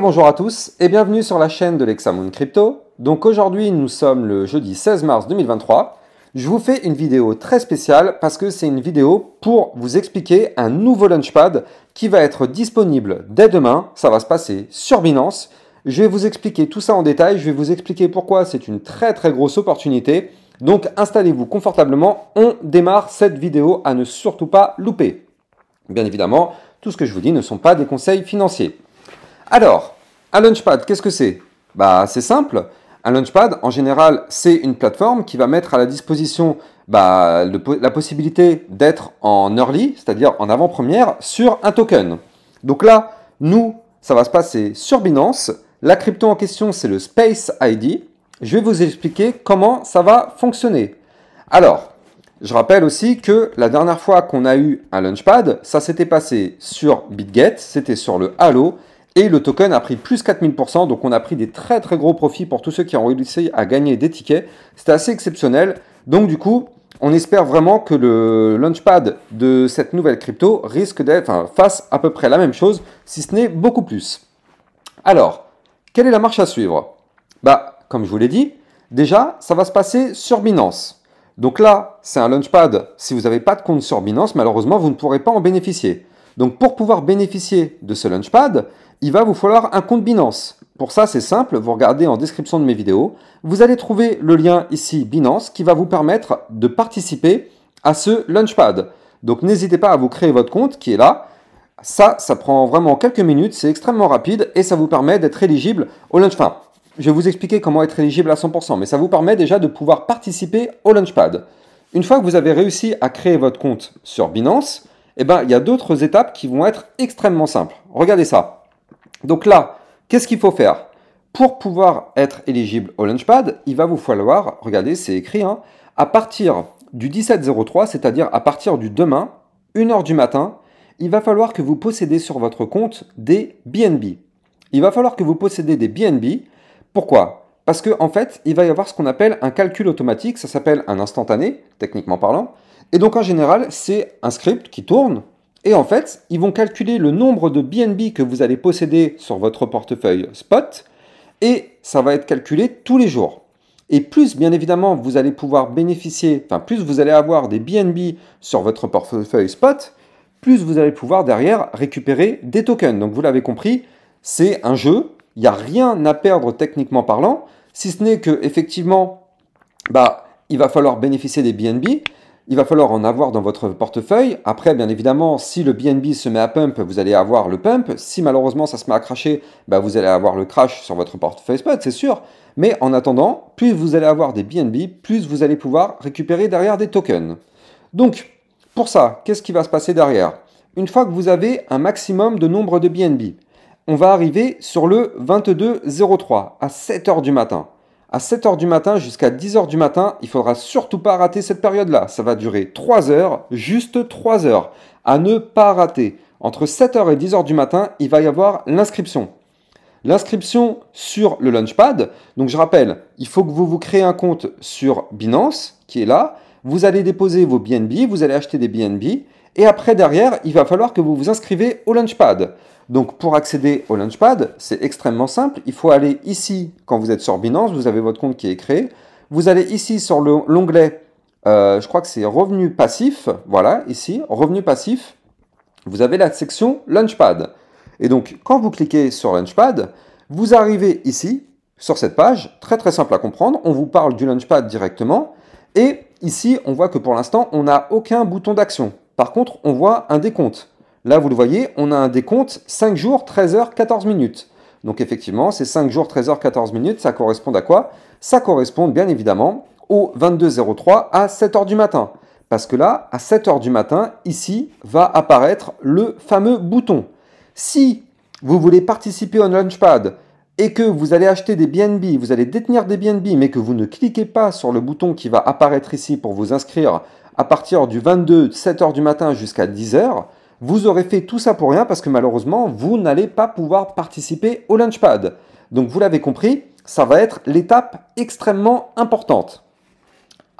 bonjour à tous et bienvenue sur la chaîne de l'Examoon Crypto. Donc aujourd'hui nous sommes le jeudi 16 mars 2023. Je vous fais une vidéo très spéciale parce que c'est une vidéo pour vous expliquer un nouveau launchpad qui va être disponible dès demain. Ça va se passer sur Binance. Je vais vous expliquer tout ça en détail. Je vais vous expliquer pourquoi c'est une très très grosse opportunité. Donc installez-vous confortablement. On démarre cette vidéo à ne surtout pas louper. Bien évidemment, tout ce que je vous dis ne sont pas des conseils financiers. Alors, un Launchpad, qu'est-ce que c'est Bah, c'est simple. Un Launchpad, en général, c'est une plateforme qui va mettre à la disposition bah, la possibilité d'être en early, c'est-à-dire en avant-première, sur un token. Donc là, nous, ça va se passer sur Binance. La crypto en question, c'est le Space ID. Je vais vous expliquer comment ça va fonctionner. Alors, je rappelle aussi que la dernière fois qu'on a eu un Launchpad, ça s'était passé sur BitGet, c'était sur le Halo, et le token a pris plus 4000%, donc on a pris des très très gros profits pour tous ceux qui ont réussi à gagner des tickets. C'était assez exceptionnel. Donc du coup, on espère vraiment que le launchpad de cette nouvelle crypto risque d'être, enfin, fasse à peu près la même chose, si ce n'est beaucoup plus. Alors, quelle est la marche à suivre Bah, comme je vous l'ai dit, déjà, ça va se passer sur Binance. Donc là, c'est un launchpad. Si vous n'avez pas de compte sur Binance, malheureusement, vous ne pourrez pas en bénéficier. Donc pour pouvoir bénéficier de ce launchpad, il va vous falloir un compte Binance. Pour ça, c'est simple, vous regardez en description de mes vidéos, vous allez trouver le lien ici Binance qui va vous permettre de participer à ce Launchpad. Donc n'hésitez pas à vous créer votre compte qui est là. Ça, ça prend vraiment quelques minutes, c'est extrêmement rapide et ça vous permet d'être éligible au Launchpad. Enfin, je vais vous expliquer comment être éligible à 100%, mais ça vous permet déjà de pouvoir participer au Launchpad. Une fois que vous avez réussi à créer votre compte sur Binance, eh ben, il y a d'autres étapes qui vont être extrêmement simples. Regardez ça. Donc là, qu'est-ce qu'il faut faire Pour pouvoir être éligible au Launchpad, il va vous falloir, regardez, c'est écrit, hein, à partir du 1703, c'est-à-dire à partir du demain, 1h du matin, il va falloir que vous possédez sur votre compte des BNB. Il va falloir que vous possédez des BNB. Pourquoi Parce qu'en en fait, il va y avoir ce qu'on appelle un calcul automatique, ça s'appelle un instantané, techniquement parlant. Et donc en général, c'est un script qui tourne et en fait, ils vont calculer le nombre de BNB que vous allez posséder sur votre portefeuille spot, et ça va être calculé tous les jours. Et plus, bien évidemment, vous allez pouvoir bénéficier, enfin, plus vous allez avoir des BNB sur votre portefeuille spot, plus vous allez pouvoir derrière récupérer des tokens. Donc, vous l'avez compris, c'est un jeu. Il n'y a rien à perdre techniquement parlant, si ce n'est que, effectivement, bah, il va falloir bénéficier des BNB, il va falloir en avoir dans votre portefeuille. Après, bien évidemment, si le BNB se met à pump, vous allez avoir le pump. Si malheureusement ça se met à cracher, bah, vous allez avoir le crash sur votre portefeuille spot, c'est sûr. Mais en attendant, plus vous allez avoir des BNB, plus vous allez pouvoir récupérer derrière des tokens. Donc, pour ça, qu'est-ce qui va se passer derrière Une fois que vous avez un maximum de nombre de BNB, on va arriver sur le 22.03 à 7h du matin à 7h du matin jusqu'à 10h du matin. Il faudra surtout pas rater cette période-là. Ça va durer 3 heures, juste 3 heures, à ne pas rater. Entre 7h et 10h du matin, il va y avoir l'inscription. L'inscription sur le Launchpad, donc je rappelle, il faut que vous vous créez un compte sur Binance, qui est là. Vous allez déposer vos BNB, vous allez acheter des BNB. Et après, derrière, il va falloir que vous vous inscrivez au Launchpad. Donc pour accéder au Launchpad, c'est extrêmement simple. Il faut aller ici, quand vous êtes sur Binance, vous avez votre compte qui est créé. Vous allez ici sur l'onglet, euh, je crois que c'est revenu passif. Voilà, ici, revenu passif. Vous avez la section Launchpad. Et donc, quand vous cliquez sur Launchpad, vous arrivez ici, sur cette page, très très simple à comprendre. On vous parle du Launchpad directement. Et ici, on voit que pour l'instant, on n'a aucun bouton d'action. Par contre, on voit un décompte. Là, vous le voyez, on a un décompte 5 jours, 13 heures, 14 minutes. Donc effectivement, ces 5 jours, 13 heures, 14 minutes, ça correspond à quoi Ça correspond bien évidemment au 22.03 à 7 heures du matin. Parce que là, à 7 heures du matin, ici, va apparaître le fameux bouton. Si vous voulez participer au Launchpad et que vous allez acheter des BNB, vous allez détenir des BNB, mais que vous ne cliquez pas sur le bouton qui va apparaître ici pour vous inscrire à partir du 22, 7h du matin jusqu'à 10h, vous aurez fait tout ça pour rien parce que malheureusement, vous n'allez pas pouvoir participer au lunchpad. Donc vous l'avez compris, ça va être l'étape extrêmement importante.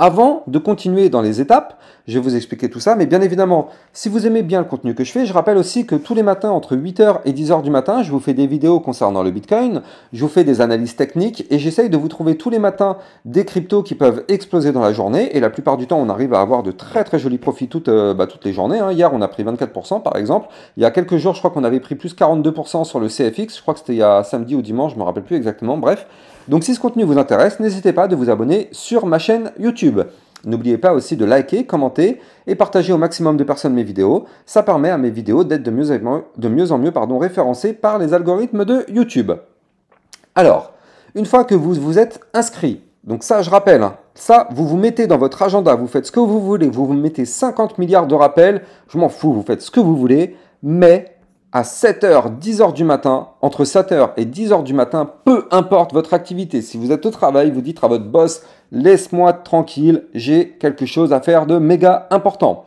Avant de continuer dans les étapes, je vais vous expliquer tout ça, mais bien évidemment, si vous aimez bien le contenu que je fais, je rappelle aussi que tous les matins, entre 8h et 10h du matin, je vous fais des vidéos concernant le Bitcoin, je vous fais des analyses techniques, et j'essaye de vous trouver tous les matins des cryptos qui peuvent exploser dans la journée, et la plupart du temps, on arrive à avoir de très très jolis profits toutes, euh, bah, toutes les journées. Hein. Hier, on a pris 24% par exemple, il y a quelques jours, je crois qu'on avait pris plus 42% sur le CFX, je crois que c'était il y a samedi ou dimanche, je ne me rappelle plus exactement, bref. Donc si ce contenu vous intéresse, n'hésitez pas de vous abonner sur ma chaîne YouTube. N'oubliez pas aussi de liker, commenter et partager au maximum de personnes mes vidéos. Ça permet à mes vidéos d'être de mieux, en mieux référencées par les algorithmes de YouTube. Alors, une fois que vous vous êtes inscrit, donc ça je rappelle, hein, ça vous vous mettez dans votre agenda, vous faites ce que vous voulez, vous vous mettez 50 milliards de rappels, je m'en fous, vous faites ce que vous voulez, mais à 7h, 10h du matin, entre 7h et 10h du matin, peu importe votre activité. Si vous êtes au travail, vous dites à votre boss, laisse-moi tranquille, j'ai quelque chose à faire de méga important.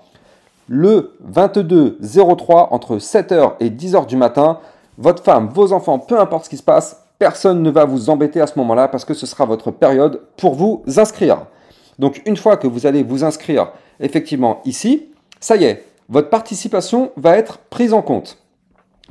Le 22-03, entre 7h et 10h du matin, votre femme, vos enfants, peu importe ce qui se passe, personne ne va vous embêter à ce moment-là parce que ce sera votre période pour vous inscrire. Donc une fois que vous allez vous inscrire effectivement ici, ça y est, votre participation va être prise en compte.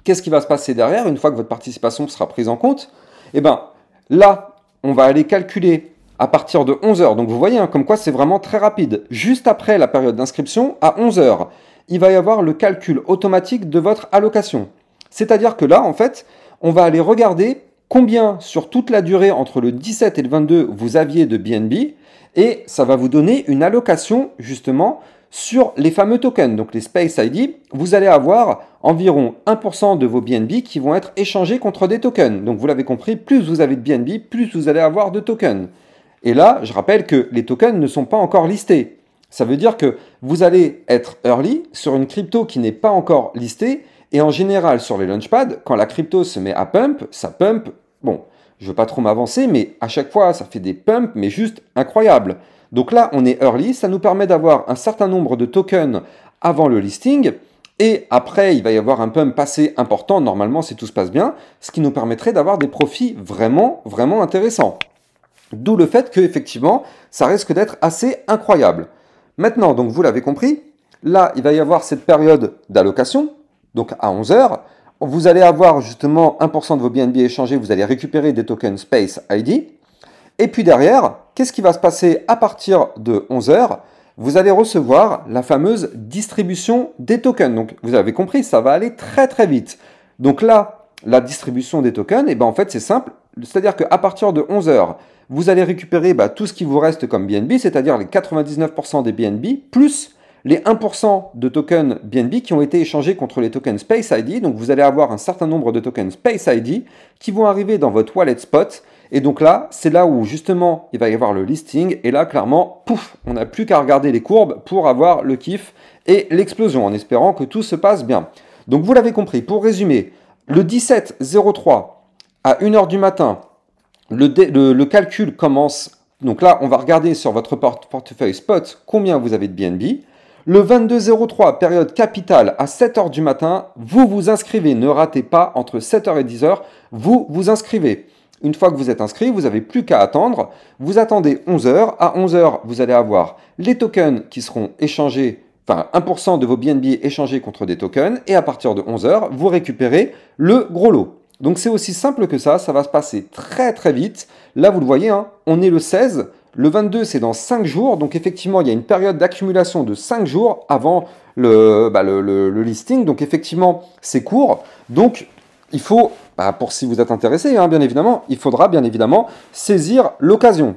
Qu'est-ce qui va se passer derrière une fois que votre participation sera prise en compte Eh bien, là, on va aller calculer à partir de 11h. Donc vous voyez, hein, comme quoi c'est vraiment très rapide. Juste après la période d'inscription, à 11h, il va y avoir le calcul automatique de votre allocation. C'est-à-dire que là, en fait, on va aller regarder combien sur toute la durée entre le 17 et le 22 vous aviez de BNB et ça va vous donner une allocation justement sur les fameux tokens, donc les Space ID, vous allez avoir environ 1% de vos BNB qui vont être échangés contre des tokens. Donc vous l'avez compris, plus vous avez de BNB, plus vous allez avoir de tokens. Et là, je rappelle que les tokens ne sont pas encore listés. Ça veut dire que vous allez être early sur une crypto qui n'est pas encore listée. Et en général, sur les launchpads, quand la crypto se met à pump, ça pump, bon, je ne veux pas trop m'avancer, mais à chaque fois, ça fait des pumps, mais juste incroyables. Donc là, on est early, ça nous permet d'avoir un certain nombre de tokens avant le listing. Et après, il va y avoir un pump passé important, normalement, si tout se passe bien, ce qui nous permettrait d'avoir des profits vraiment, vraiment intéressants. D'où le fait qu'effectivement, ça risque d'être assez incroyable. Maintenant, donc, vous l'avez compris, là, il va y avoir cette période d'allocation, donc à 11 h Vous allez avoir justement 1% de vos BNB échangés, vous allez récupérer des tokens Space ID. Et puis derrière, qu'est-ce qui va se passer à partir de 11h Vous allez recevoir la fameuse distribution des tokens. Donc vous avez compris, ça va aller très très vite. Donc là, la distribution des tokens, et eh ben en fait c'est simple, c'est-à-dire qu'à partir de 11h, vous allez récupérer bah, tout ce qui vous reste comme BNB, c'est-à-dire les 99% des BNB, plus les 1% de tokens BNB qui ont été échangés contre les tokens Space ID. Donc vous allez avoir un certain nombre de tokens Space ID qui vont arriver dans votre wallet spot et donc là, c'est là où justement il va y avoir le listing. Et là, clairement, pouf, on n'a plus qu'à regarder les courbes pour avoir le kiff et l'explosion en espérant que tout se passe bien. Donc vous l'avez compris, pour résumer, le 17.03 à 1h du matin, le, calcul commence. Donc là, on va regarder sur votre portefeuille spot combien vous avez de BNB. Le 22.03 période capitale, à 7h du matin, vous vous inscrivez. Ne ratez pas, entre 7h et 10h, vous vous inscrivez. Une fois que vous êtes inscrit, vous n'avez plus qu'à attendre. Vous attendez 11 heures. À 11 heures, vous allez avoir les tokens qui seront échangés, enfin 1% de vos BNB échangés contre des tokens. Et à partir de 11 heures, vous récupérez le gros lot. Donc c'est aussi simple que ça, ça va se passer très très vite. Là, vous le voyez, hein, on est le 16. Le 22, c'est dans 5 jours, donc effectivement, il y a une période d'accumulation de 5 jours avant bah, le, le listing, donc effectivement, c'est court. Donc il faut, bah, pour si vous êtes intéressé, hein, bien évidemment, il faudra bien évidemment saisir l'occasion.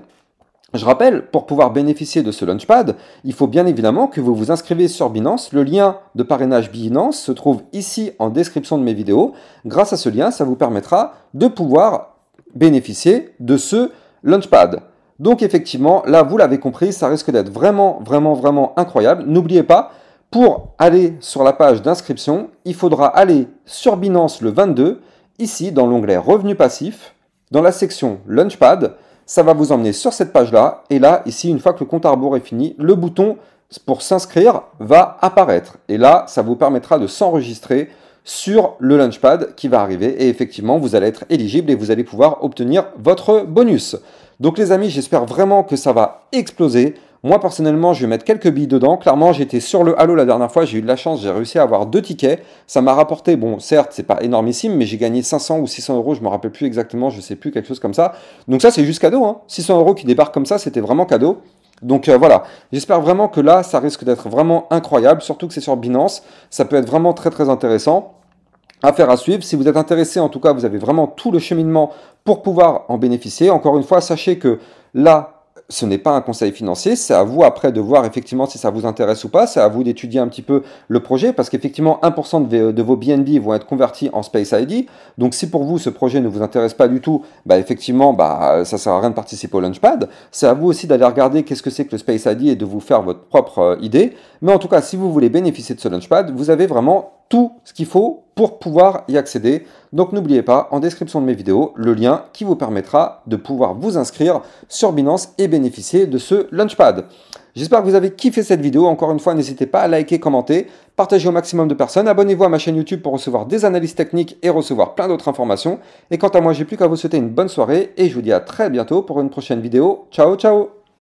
Je rappelle, pour pouvoir bénéficier de ce Launchpad, il faut bien évidemment que vous vous inscrivez sur Binance. Le lien de parrainage Binance se trouve ici en description de mes vidéos. Grâce à ce lien, ça vous permettra de pouvoir bénéficier de ce Launchpad. Donc effectivement, là, vous l'avez compris, ça risque d'être vraiment, vraiment, vraiment incroyable. N'oubliez pas, pour aller sur la page d'inscription, il faudra aller sur Binance le 22, ici dans l'onglet revenu passif, dans la section Launchpad. Ça va vous emmener sur cette page-là. Et là, ici, une fois que le compte à rebours est fini, le bouton pour s'inscrire va apparaître. Et là, ça vous permettra de s'enregistrer sur le Launchpad qui va arriver. Et effectivement, vous allez être éligible et vous allez pouvoir obtenir votre bonus. Donc les amis, j'espère vraiment que ça va exploser. Moi personnellement, je vais mettre quelques billes dedans. Clairement, j'étais sur le halo la dernière fois, j'ai eu de la chance, j'ai réussi à avoir deux tickets. Ça m'a rapporté, bon, certes, c'est pas énormissime, mais j'ai gagné 500 ou 600 euros, je me rappelle plus exactement, je sais plus, quelque chose comme ça. Donc ça, c'est juste cadeau. 600 hein. euros qui débarquent comme ça, c'était vraiment cadeau. Donc euh, voilà, j'espère vraiment que là, ça risque d'être vraiment incroyable, surtout que c'est sur Binance. Ça peut être vraiment très très intéressant. à faire à suivre. Si vous êtes intéressé, en tout cas, vous avez vraiment tout le cheminement pour pouvoir en bénéficier. Encore une fois, sachez que là, ce n'est pas un conseil financier, c'est à vous après de voir effectivement si ça vous intéresse ou pas, c'est à vous d'étudier un petit peu le projet, parce qu'effectivement 1% de, vos BNB vont être convertis en Space ID, donc si pour vous ce projet ne vous intéresse pas du tout, bah effectivement bah, ça sert à rien de participer au Launchpad, c'est à vous aussi d'aller regarder qu'est-ce que c'est que le Space ID et de vous faire votre propre euh, idée, mais en tout cas si vous voulez bénéficier de ce Launchpad, vous avez vraiment tout ce qu'il faut pour pouvoir y accéder. Donc n'oubliez pas, en description de mes vidéos, le lien qui vous permettra de pouvoir vous inscrire sur Binance et bénéficier de ce Launchpad. J'espère que vous avez kiffé cette vidéo. Encore une fois, n'hésitez pas à liker, commenter, partager au maximum de personnes. Abonnez-vous à ma chaîne YouTube pour recevoir des analyses techniques et recevoir plein d'autres informations. Et quant à moi, j'ai plus qu'à vous souhaiter une bonne soirée et je vous dis à très bientôt pour une prochaine vidéo. Ciao, ciao